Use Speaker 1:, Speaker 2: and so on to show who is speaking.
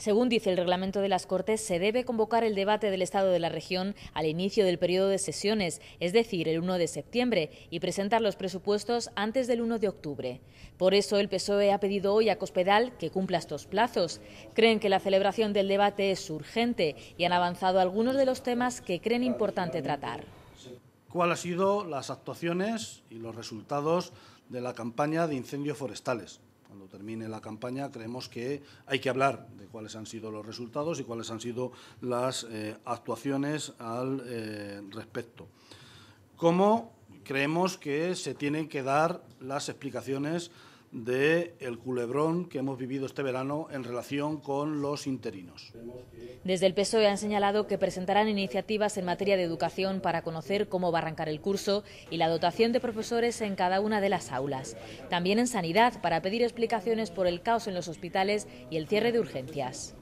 Speaker 1: Según dice el reglamento de las Cortes, se debe convocar el debate del Estado de la región al inicio del periodo de sesiones, es decir, el 1 de septiembre, y presentar los presupuestos antes del 1 de octubre. Por eso el PSOE ha pedido hoy a Cospedal que cumpla estos plazos. Creen que la celebración del debate es urgente y han avanzado algunos de los temas que creen importante tratar.
Speaker 2: ¿Cuáles han sido las actuaciones y los resultados de la campaña de incendios forestales? cuando termine la campaña, creemos que hay que hablar de cuáles han sido los resultados y cuáles han sido las eh, actuaciones al eh, respecto. ¿Cómo creemos que se tienen que dar las explicaciones del el culebrón que hemos vivido este verano en relación con los interinos.
Speaker 1: Desde el PSOE han señalado que presentarán iniciativas en materia de educación para conocer cómo va a arrancar el curso y la dotación de profesores en cada una de las aulas. También en sanidad para pedir explicaciones por el caos en los hospitales y el cierre de urgencias.